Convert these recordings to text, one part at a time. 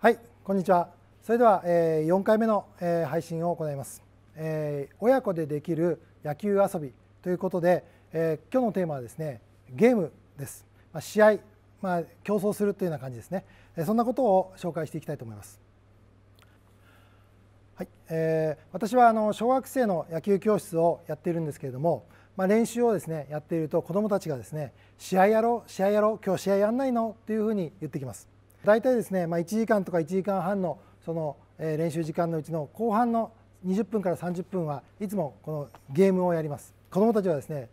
はい、こんにちは。それでは、えー、4回目の、えー、配信を行います、えー。親子でできる野球遊びということで、えー、今日のテーマはですね、ゲームです。まあ、試合、まあ、競争するというような感じですね。えー、そんなことを紹介していきたいと思います。はい、えー、私はあの小学生の野球教室をやっているんですけれども、まあ、練習をですねやっていると子どもたちがですね試合やろう試合やろう今日試合やんないのというふうに言ってきます。大体ですね、まあ、1時間とか1時間半のその練習時間のうちの後半の20分から30分はいつもこのゲームをやります子どもたちはですね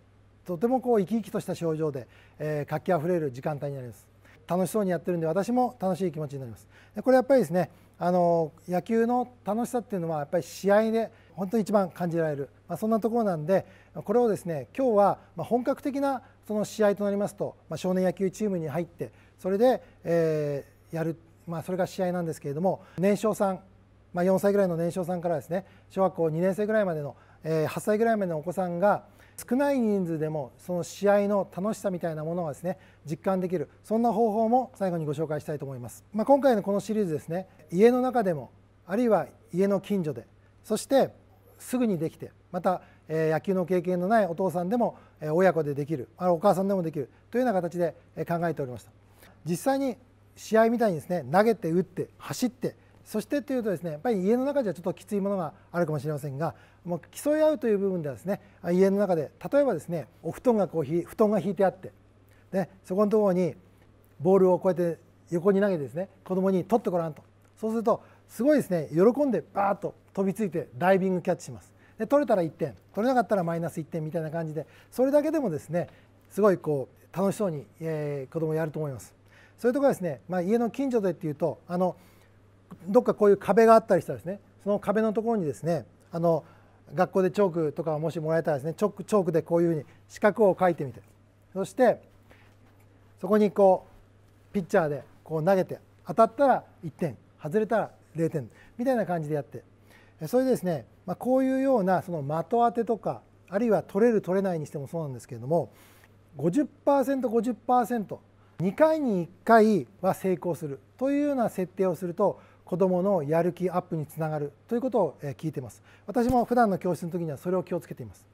とてもこう生き生きとした表情で、えー、活気あふれる時間帯になります楽しそうにやってるんで私も楽しい気持ちになりますこれやっぱりですねあの野球の楽しさっていうのはやっぱり試合で本当に一番感じられる、まあ、そんなところなんでこれをですね今日は本格的なその試合となりますと、まあ、少年野球チームに入ってそれで、えー、やる、まあ、それが試合なんですけれども年少さん、まあ、4歳ぐらいの年少さんからですね小学校2年生ぐらいまでの、えー、8歳ぐらいまでのお子さんが少ない人数でもその試合の楽しさみたいなものがですね実感できるそんな方法も最後にご紹介したいと思います、まあ、今回のこのシリーズですね家の中でもあるいは家の近所でそしてすぐにできてまた野球の経験のないお父さんでも親子でできるお母さんでもできるというような形で考えておりました実際に試合みたいにですね投げて打って走ってそしてというとですねやっぱり家の中ではちょっときついものがあるかもしれませんがもう競い合うという部分ではですね家の中で例えばですねお布団がこう布団が引いてあってでそこのところにボールをこうやって横に投げてですね子供に取ってごらんとそうするとすごいですね喜んでバーッと飛びついてダイビングキャッチしますで取れたら1点取れなかったらマイナス1点みたいな感じでそれだけでもですねすごいこう楽しそうに、えー、子供やると思います。そういうところですね、まあ、家の近所でっていうとあのどっかこういう壁があったりしたらですねその壁のところにですねあの学校でチョークとかもしもらえたらですねチョークチョークでこういうふうに四角を書いてみてそしてそこにこうピッチャーでこう投げて当たったら1点外れたら0点みたいな感じでやってそれでですね、まあ、こういうようなその的当てとかあるいは取れる取れないにしてもそうなんですけれども 50%50% 50 2回に1回は成功するというような設定をすると子どものやる気アップにつながるということを聞いてます私も普段の教室の時にはそれを気をつけています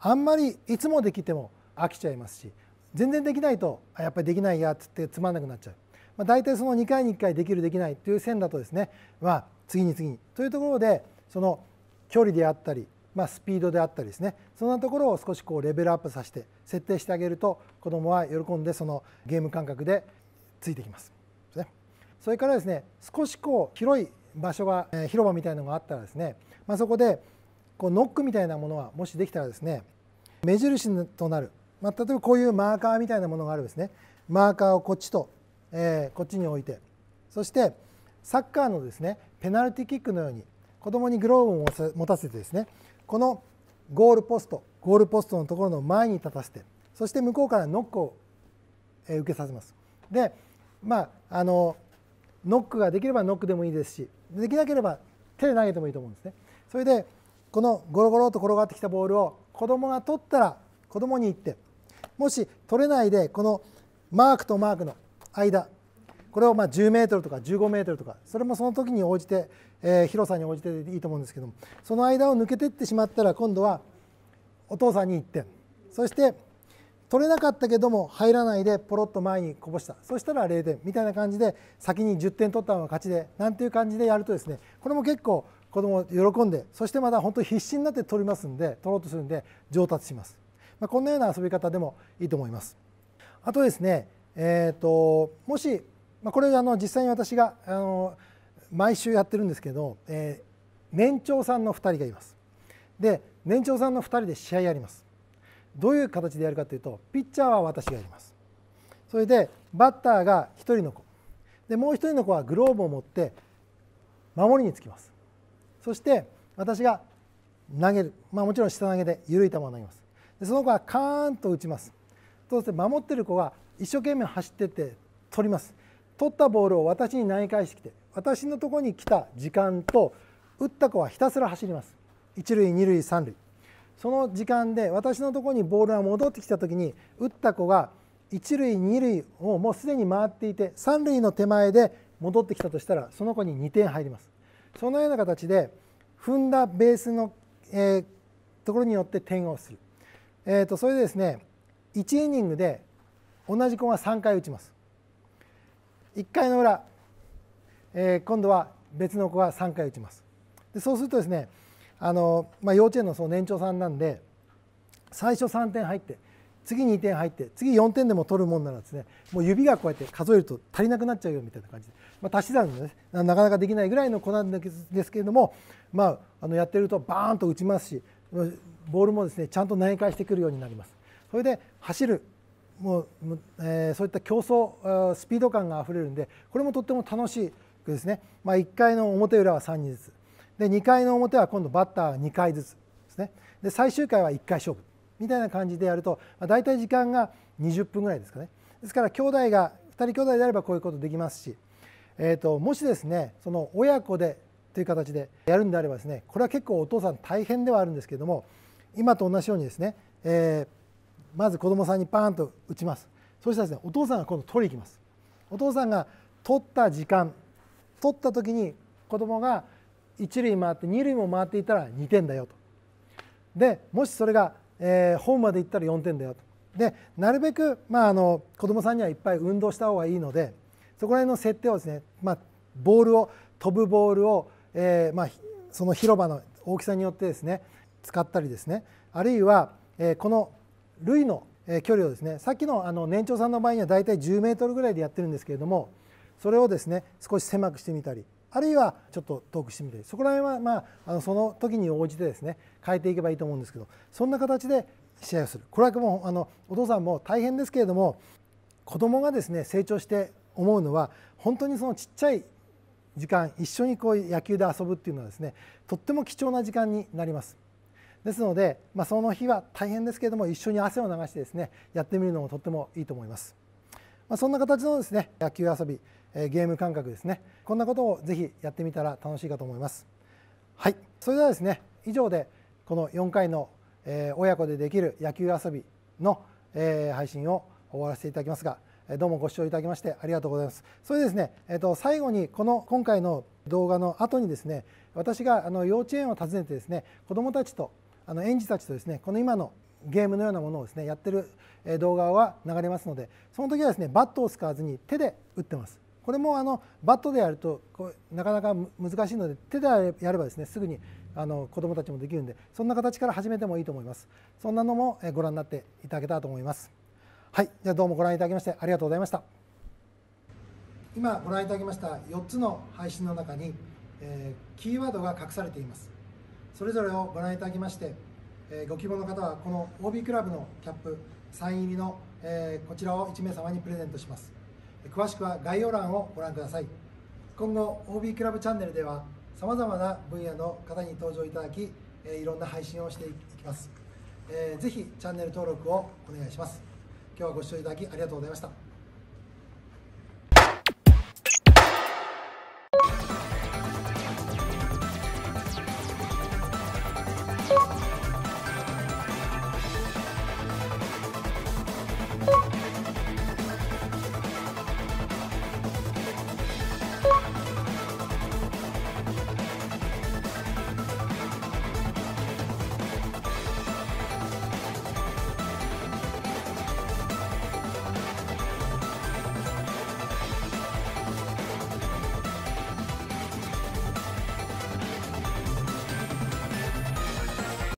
あんまりいつもできても飽きちゃいますし全然できないとやっぱりできないやつってつまんなくなっちゃう、まあ、大体その2回に1回できるできないという線だとですねまあ次に次にというところでその距離であったりまあ、スピードであったりですねそんなところを少しこうレベルアップさせて設定してあげると子どもは喜んでそのゲーム感覚でついてきます。それからですね少しこう広い場所が、えー、広場みたいなのがあったらですね、まあ、そこでこうノックみたいなものはもしできたらですね目印となる、まあ、例えばこういうマーカーみたいなものがあるんですねマーカーをこっちと、えー、こっちに置いてそしてサッカーのですねペナルティキックのように子どもにグローブを持たせてですねこのゴールポストゴールポストのところの前に立たせてそして向こうからノックを受けさせます。でまああのノックができればノックでもいいですしできなければ手で投げてもいいと思うんですね。それでこのゴロゴロと転がってきたボールを子供が取ったら子供に行ってもし取れないでこのマークとマークの間これをまあ10メートルとか15メートルとかそれもその時に応じて、えー、広さに応じていいと思うんですけどもその間を抜けていってしまったら今度はお父さんに1点そして取れなかったけども入らないでポロっと前にこぼしたそしたら0点みたいな感じで先に10点取ったのが勝ちでなんていう感じでやるとですねこれも結構子供喜んでそしてまた本当必死になって取りますんで取ろうとするんで上達します、まあ、こんなような遊び方でもいいと思いますあとですねえーともしまあ、これあの実際に私があの毎週やってるんですけど、えー、年長さんの2人がいますで年長さんの2人で試合やりますどういう形でやるかというとピッチャーは私がやりますそれでバッターが1人の子でもう1人の子はグローブを持って守りにつきますそして私が投げる、まあ、もちろん下投げで緩い球を投げますでその子はカーンと打ちますそうして守ってる子は一生懸命走ってって取ります取ったボールを私に投げ返してきて私のところに来た時間と打った子はひたすら走ります一塁二塁三塁その時間で私のところにボールが戻ってきた時に打った子が一塁二塁をもうすでに回っていて三塁の手前で戻ってきたとしたらその子に2点入りますそのような形で踏んだベースの、えー、ところによって点をする、えーと、とそれでですね1イニングで同じ子が3回打ちます1回の裏、えー、今度は別の子が3回打ちますでそうするとですねあの、まあ、幼稚園のその年長さんなんで最初3点入って次2点入って次4点でも取るもんならですねもう指がこうやって数えると足りなくなっちゃうよみたいな感じで、まあ、足し算がねなかなかできないぐらいの子なんですけれども、まあ、あのやってるとバーンと打ちますしボールもですねちゃんと投げ返してくるようになります。それで走るもう、えー、そういった競争スピード感があふれるんでこれもとっても楽しいですね、まあ、1回の表裏は3人ずつで2回の表は今度バッターが2回ずつですねで最終回は1回勝負みたいな感じでやると、まあ、大体時間が20分ぐらいですかねですから兄弟が2人兄弟であればこういうことできますし、えーと、もしですねその親子でという形でやるんであればですねこれは結構お父さん大変ではあるんですけれども今と同じようにですね、えーまず子供さんにパーンと打ちますそしたらですねお父さんが今度取りに行きますお父さんが取った時間取った時に子供が一塁回って二塁も回っていたら2点だよとでもしそれが、えー、ホームまで行ったら4点だよとでなるべく、まあ、あの子供さんにはいっぱい運動した方がいいのでそこら辺の設定をですね、まあ、ボールを飛ぶボールを、えー、まあ、その広場の大きさによってですね使ったりですねあるいは、えー、この類の距離をですねさっきのあの年長さんの場合には大体10メートルぐらいでやってるんですけれどもそれをですね少し狭くしてみたりあるいはちょっと遠くしてみたりそこら辺はまああのその時に応じてですね変えていけばいいと思うんですけどそんな形で試合をするこれはもうあのお父さんも大変ですけれども子供がですね成長して思うのは本当にそのちっちゃい時間一緒にこう野球で遊ぶっていうのはですねとっても貴重な時間になります。ですので、まあ、その日は大変ですけれども一緒に汗を流してですねやってみるのもとってもいいと思います、まあ、そんな形のですね野球遊び、えゲーム感覚ですねこんなことをぜひやってみたら楽しいかと思いますはいそれではですね以上でこの4回の、え親子でできる野球遊びの、え配信を終わらせていただきますがどうもご視聴いただきましてありがとうございます。それでですね、えっと最後にこの今回の動画の後にですね、私があの幼稚園を訪ねてですね、子どもたちとあの園児たちとですねこの今のゲームのようなものをですねやってる動画は流れますのでその時はですねバットを使わずに手で打ってますこれもあのバットでやるとこうなかなか難しいので手でやればですねすぐにあの子どもたちもできるんでそんな形から始めてもいいと思いますそんなのもご覧になっていただけたらと思いますはいじゃどうもご覧いただきましてありがとうございました今ご覧いただきました4つの配信の中に、えー、キーワードが隠されていますそれぞれをご覧いただきまして、えご希望の方はこの OB クラブのキャップサイン入りの、えこちらを1名様にプレゼントします詳しくは概要欄をご覧ください今後 OB クラブチャンネルではさまざまな分野の方に登場いただき、えいろんな配信をしていきます、えー、ぜひチャンネル登録をお願いします今日はご視聴いただきありがとうございました